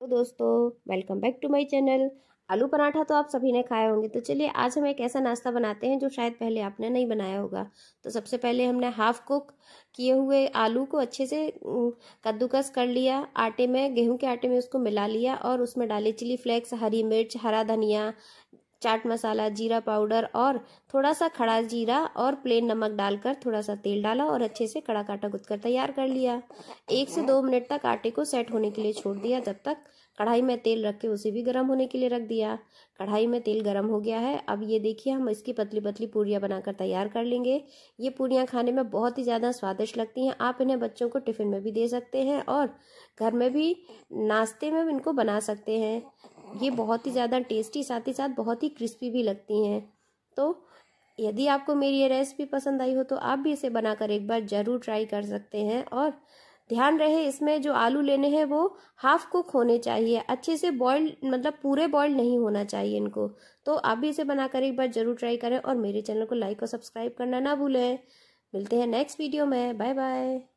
तो दोस्तों welcome back to my channel aloo paratha तो आप सभी ने खाए होंगे तो चलिए आज हम एक ऐसा नाश्ता बनाते हैं जो शायद पहले आपने नहीं बनाया होगा तो सबसे पहले हमने हाफ कुक किए हुए आलू को अच्छे से कद्दूकस कर लिया आटे में गेहूं के आटे में उसको मिला लिया और उसमें डाले चिली फ्लेक्स हरी मिर्च हरा धनिया चाट मसाला जीरा पाउडर और थोड़ा सा खड़ा जीरा और प्लेन नमक डालकर थोड़ा सा तेल डाला और अच्छे से कड़ा काटा कर तैयार कर लिया एक से दो मिनट तक आटे को सेट होने के लिए छोड़ दिया जब तक कढ़ाई में तेल रख के उसे भी गर्म होने के लिए रख दिया कढ़ाई में तेल गर्म हो गया है अब ये देखिए हम इसकी पतली पतली पूड़ियाँ बनाकर तैयार कर लेंगे ये पूरियाँ खाने में बहुत ही ज़्यादा स्वादिष्ट लगती हैं आप इन्हें बच्चों को टिफ़िन में भी दे सकते हैं और घर में भी नाश्ते में इनको बना सकते हैं ये बहुत ही ज़्यादा टेस्टी साथ ही साथ बहुत ही क्रिस्पी भी लगती हैं तो यदि आपको मेरी ये रेसिपी पसंद आई हो तो आप भी इसे बनाकर एक बार ज़रूर ट्राई कर सकते हैं और ध्यान रहे इसमें जो आलू लेने हैं वो हाफ कुक होने चाहिए अच्छे से बॉयल मतलब पूरे बॉयल नहीं होना चाहिए इनको तो आप भी इसे बनाकर एक बार ज़रूर ट्राई करें और मेरे चैनल को लाइक और सब्सक्राइब करना ना भूलें मिलते हैं नेक्स्ट वीडियो में बाय बाय